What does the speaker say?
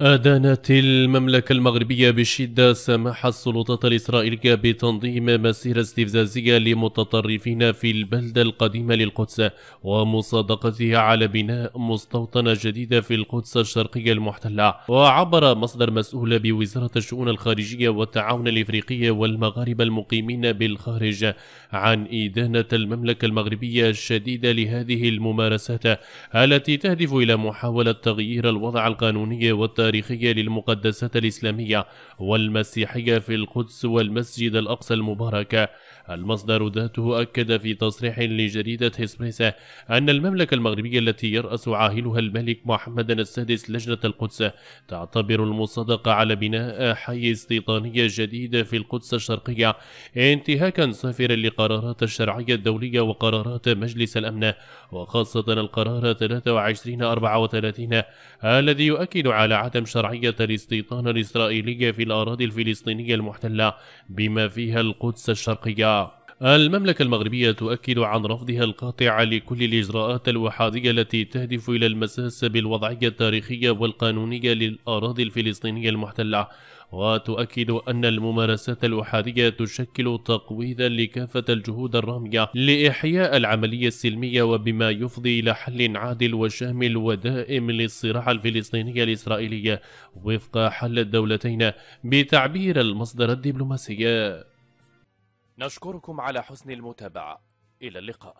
أدانت المملكة المغربية بشدة سماح السلطات الإسرائيلية بتنظيم مسيرة استفزازية لمتطرفين في البلدة القديمة للقدس ومصادقتها على بناء مستوطنة جديدة في القدس الشرقية المحتلة وعبر مصدر مسؤول بوزارة الشؤون الخارجية والتعاون الإفريقي والمغاربة المقيمين بالخارج عن إدانة المملكة المغربية الشديدة لهذه الممارسات التي تهدف إلى محاولة تغيير الوضع القانوني والتاريخي التاريخية للمقدسات الإسلامية والمسيحية في القدس والمسجد الأقصى المبارك المصدر ذاته أكد في تصريح لجريدة إسبريسا أن المملكة المغربية التي يرأس عاهلها الملك محمد السادس لجنة القدس تعتبر المصادقة على بناء حي استيطانية جديدة في القدس الشرقية انتهاكا صافرا لقرارات الشرعية الدولية وقرارات مجلس الأمن وخاصة القرار 2334 الذي يؤكد على عدم شرعية الاستيطان الإسرائيلي في الأراضي الفلسطينية المحتلة بما فيها القدس الشرقية المملكة المغربية تؤكد عن رفضها القاطع لكل الإجراءات الوحادية التي تهدف إلى المساس بالوضعية التاريخية والقانونية للأراضي الفلسطينية المحتلة وتؤكد أن الممارسات الأحادية تشكل تقويضا لكافة الجهود الرامية لإحياء العملية السلمية وبما يفضي إلى حل عادل وشامل ودائم للصراع الفلسطيني الإسرائيلي وفق حل الدولتين بتعبير المصدر الدبلوماسي نشكركم على حسن المتابعة إلى اللقاء